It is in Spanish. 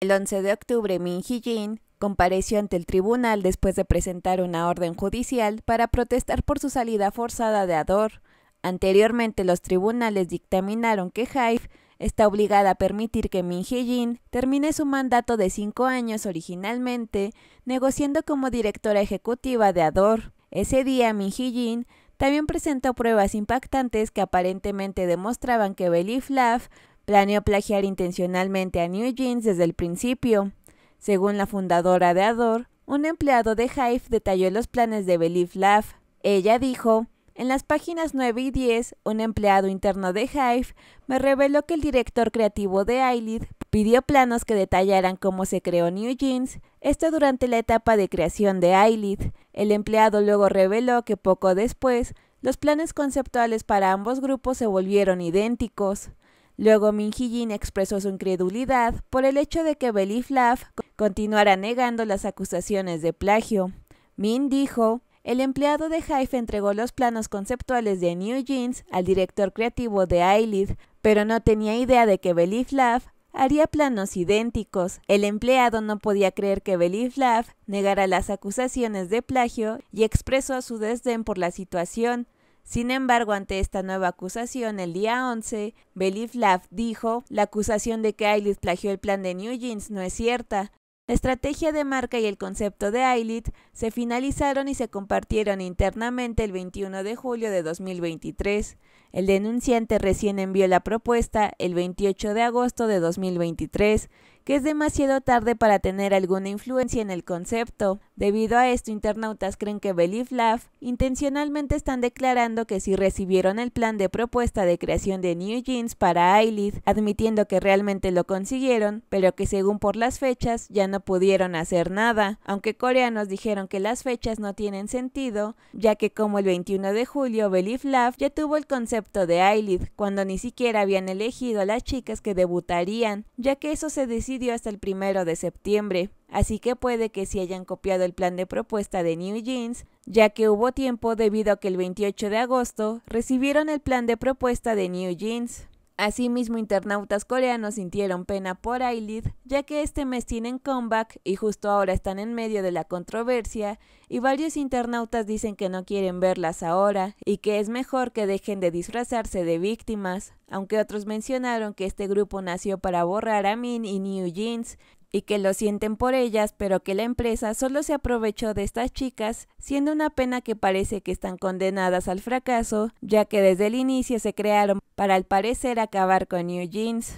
El 11 de octubre, Min Hee-jin compareció ante el tribunal después de presentar una orden judicial para protestar por su salida forzada de Ador. Anteriormente, los tribunales dictaminaron que Haif está obligada a permitir que Min Hee-jin termine su mandato de cinco años originalmente, negociando como directora ejecutiva de Ador. Ese día, Min Hee-jin también presentó pruebas impactantes que aparentemente demostraban que Belif Love Planeó plagiar intencionalmente a New Jeans desde el principio. Según la fundadora de Ador, un empleado de Hive detalló los planes de Believe Love. Ella dijo, en las páginas 9 y 10, un empleado interno de Hive me reveló que el director creativo de Eyelid pidió planos que detallaran cómo se creó New Jeans, esto durante la etapa de creación de Eyelid. El empleado luego reveló que poco después, los planes conceptuales para ambos grupos se volvieron idénticos. Luego Min Hee-jin expresó su incredulidad por el hecho de que Belief Love continuara negando las acusaciones de plagio. Min dijo, el empleado de Haife entregó los planos conceptuales de New Jeans al director creativo de Eilid, pero no tenía idea de que Belief Love haría planos idénticos. El empleado no podía creer que Belief Love negara las acusaciones de plagio y expresó su desdén por la situación, sin embargo, ante esta nueva acusación, el día 11, Beliflav dijo, la acusación de que Ailit plagió el plan de New Jeans no es cierta. La estrategia de marca y el concepto de Eyelid se finalizaron y se compartieron internamente el 21 de julio de 2023. El denunciante recién envió la propuesta el 28 de agosto de 2023 que es demasiado tarde para tener alguna influencia en el concepto. Debido a esto, internautas creen que Believe Love intencionalmente están declarando que sí recibieron el plan de propuesta de creación de New Jeans para Eilid, admitiendo que realmente lo consiguieron, pero que según por las fechas ya no pudieron hacer nada, aunque coreanos dijeron que las fechas no tienen sentido, ya que como el 21 de julio Believe Love ya tuvo el concepto de Ailith, cuando ni siquiera habían elegido a las chicas que debutarían, ya que eso se decidió hasta el primero de septiembre, así que puede que sí hayan copiado el plan de propuesta de New Jeans, ya que hubo tiempo debido a que el 28 de agosto recibieron el plan de propuesta de New Jeans. Asimismo, internautas coreanos sintieron pena por Ailee ya que este mes tienen comeback y justo ahora están en medio de la controversia, y varios internautas dicen que no quieren verlas ahora y que es mejor que dejen de disfrazarse de víctimas, aunque otros mencionaron que este grupo nació para borrar a Min y New Jeans, y que lo sienten por ellas, pero que la empresa solo se aprovechó de estas chicas, siendo una pena que parece que están condenadas al fracaso, ya que desde el inicio se crearon para al parecer acabar con New Jeans.